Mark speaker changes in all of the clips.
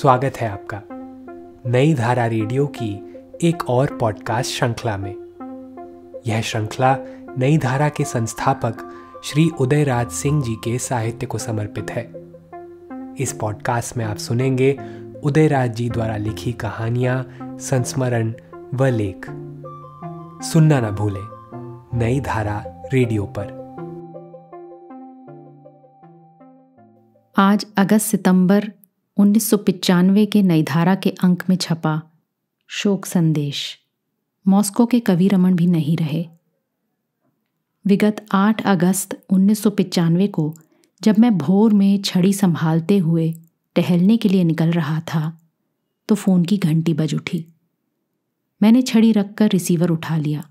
Speaker 1: स्वागत है आपका नई धारा रेडियो की एक और पॉडकास्ट श्रृंखला में यह श्रृंखला नई धारा के संस्थापक श्री उदयराज सिंह जी के साहित्य को समर्पित है इस पॉडकास्ट में आप सुनेंगे उदयराज जी द्वारा लिखी कहानियां संस्मरण व लेख सुनना ना भूलें नई धारा रेडियो पर
Speaker 2: आज अगस्त सितंबर उन्नीस के नई धारा के अंक में छपा शोक संदेश मॉस्को के कवि रमन भी नहीं रहे विगत 8 अगस्त 1995 को जब मैं भोर में छड़ी संभालते हुए टहलने के लिए निकल रहा था तो फ़ोन की घंटी बज उठी मैंने छड़ी रखकर रिसीवर उठा लिया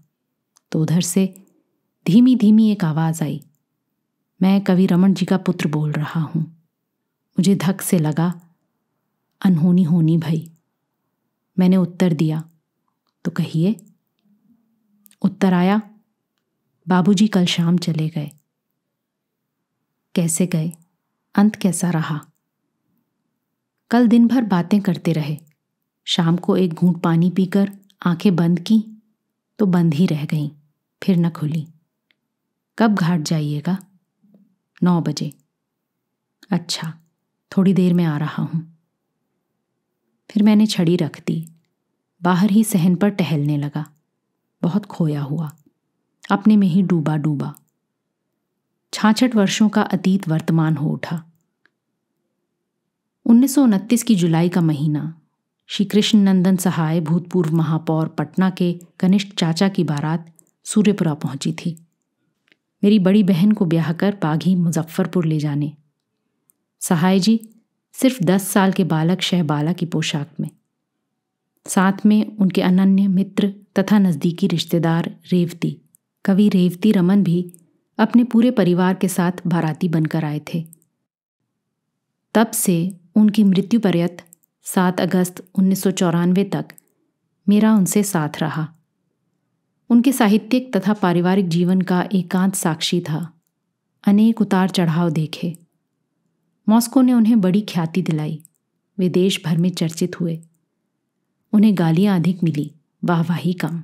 Speaker 2: तो उधर से धीमी धीमी एक आवाज़ आई मैं कवि रमन जी का पुत्र बोल रहा हूँ मुझे धक से लगा अनहोनी होनी भाई मैंने उत्तर दिया तो कहिए उत्तर आया बाबूजी कल शाम चले गए कैसे गए अंत कैसा रहा कल दिन भर बातें करते रहे शाम को एक घूंट पानी पीकर आंखें बंद की तो बंद ही रह गईं फिर न खुली कब घाट जाइएगा नौ बजे अच्छा थोड़ी देर में आ रहा हूँ फिर मैंने छड़ी रख दी बाहर ही सहन पर टहलने लगा बहुत खोया हुआ अपने में ही डूबा डूबा छाछठ वर्षों का अतीत वर्तमान हो उठा उन्नीस की जुलाई का महीना श्री कृष्ण नंदन सहाय भूतपूर्व महापौर पटना के कनिष्ठ चाचा की बारात सूर्यपुरा पहुंची थी मेरी बड़ी बहन को ब्याह कर बाघी मुजफ्फरपुर ले जाने सहाय जी सिर्फ दस साल के बालक शहबाला की पोशाक में साथ में उनके अनन्य मित्र तथा नज़दीकी रिश्तेदार रेवती कवि रेवती रमन भी अपने पूरे परिवार के साथ बाराती बनकर आए थे तब से उनकी मृत्यु पर्यत सात अगस्त उन्नीस तक मेरा उनसे साथ रहा उनके साहित्यिक तथा पारिवारिक जीवन का एकांत साक्षी था अनेक उतार चढ़ाव देखे मॉस्को ने उन्हें बड़ी ख्याति दिलाई वे देश भर में चर्चित हुए उन्हें गालियां अधिक मिली वाहवाही कम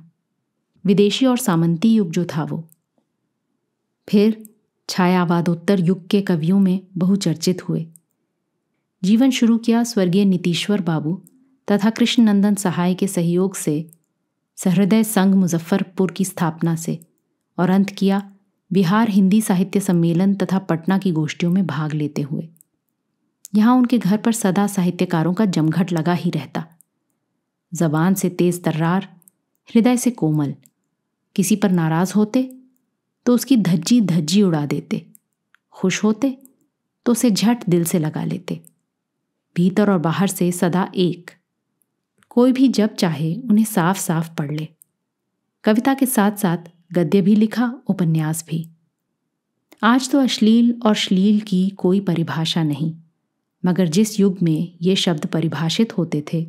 Speaker 2: विदेशी और सामंती युग जो था वो फिर छायावादोत्तर युग के कवियों में बहुचर्चित हुए जीवन शुरू किया स्वर्गीय नीतीश्वर बाबू तथा कृष्णनंदन सहाय के सहयोग से सहृदय संघ मुजफ्फरपुर की स्थापना से और अंत किया बिहार हिंदी साहित्य सम्मेलन तथा पटना की गोष्ठियों में भाग लेते हुए यहाँ उनके घर पर सदा साहित्यकारों का जमघट लगा ही रहता जबान से तेज तर्रार हृदय से कोमल किसी पर नाराज होते तो उसकी धज्जी धज्जी उड़ा देते खुश होते तो उसे झट दिल से लगा लेते भीतर और बाहर से सदा एक कोई भी जब चाहे उन्हें साफ साफ पढ़ ले कविता के साथ साथ गद्य भी लिखा उपन्यास भी आज तो अश्लील और श्लील की कोई परिभाषा नहीं मगर जिस युग में ये शब्द परिभाषित होते थे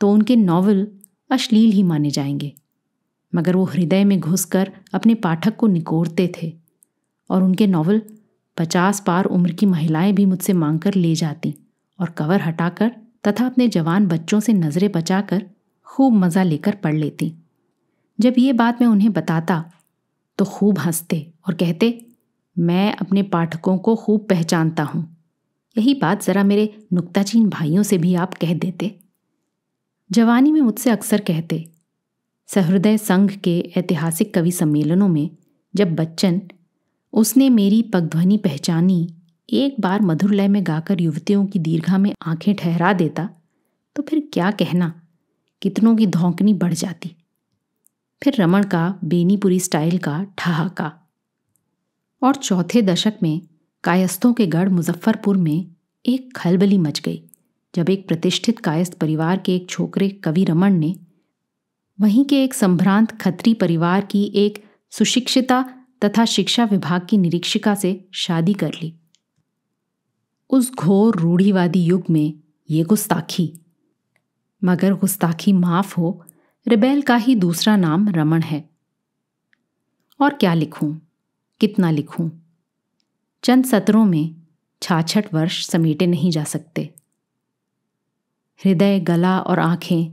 Speaker 2: तो उनके नावल अश्लील ही माने जाएंगे मगर वो हृदय में घुसकर अपने पाठक को निकोरते थे और उनके नावल पचास पार उम्र की महिलाएं भी मुझसे मांग कर ले जाती और कवर हटाकर तथा अपने जवान बच्चों से नज़रें बचाकर खूब मज़ा लेकर पढ़ लेती जब ये बात मैं उन्हें बताता तो खूब हंसते और कहते मैं अपने पाठकों को खूब पहचानता हूँ यही बात ज़रा मेरे नुक्ताचीन भाइयों से भी आप कह देते जवानी में मुझसे अक्सर कहते सहृदय संघ के ऐतिहासिक कवि सम्मेलनों में जब बच्चन उसने मेरी पगध्वनि पहचानी एक बार मधुर लय में गाकर युवतियों की दीर्घा में आंखें ठहरा देता तो फिर क्या कहना कितनों की धौंकनी बढ़ जाती फिर रमण का बेनीपुरी स्टाइल का ठहाका और चौथे दशक में कायस्तों के गढ़ मुजफ्फरपुर में एक खलबली मच गई जब एक प्रतिष्ठित कायस्थ परिवार के एक छोकरे कवि रमन ने वहीं के एक संभ्रांत खत्री परिवार की एक सुशिक्षिता तथा शिक्षा विभाग की निरीक्षिका से शादी कर ली उस घोर रूढ़ीवादी युग में ये गुस्ताखी मगर गुस्ताखी माफ हो रिबेल का ही दूसरा नाम रमन है और क्या लिखूं कितना लिखूं चंद सत्रों में छाछठ वर्ष समेटे नहीं जा सकते हृदय गला और आंखें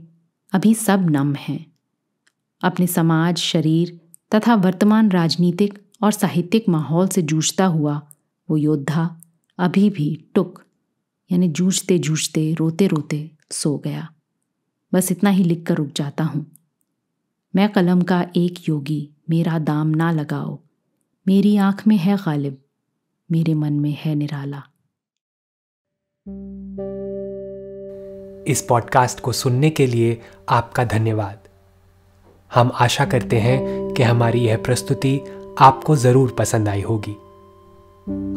Speaker 2: अभी सब नम हैं अपने समाज शरीर तथा वर्तमान राजनीतिक और साहित्यिक माहौल से जूझता हुआ वो योद्धा अभी भी टुक यानी जूझते जूझते रोते रोते सो गया बस इतना ही लिख कर रुक जाता हूँ मैं कलम का एक योगी मेरा दाम ना लगाओ मेरी आँख में है गालिब मेरे मन में है निराला
Speaker 1: इस पॉडकास्ट को सुनने के लिए आपका धन्यवाद हम आशा करते हैं कि हमारी यह प्रस्तुति आपको ज़रूर पसंद आई होगी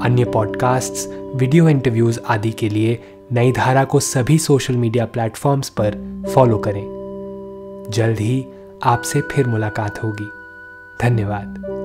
Speaker 1: अन्य पॉडकास्ट्स, वीडियो इंटरव्यूज़ आदि के लिए नई धारा को सभी सोशल मीडिया प्लेटफॉर्म्स पर फॉलो करें जल्द ही आपसे फिर मुलाकात होगी धन्यवाद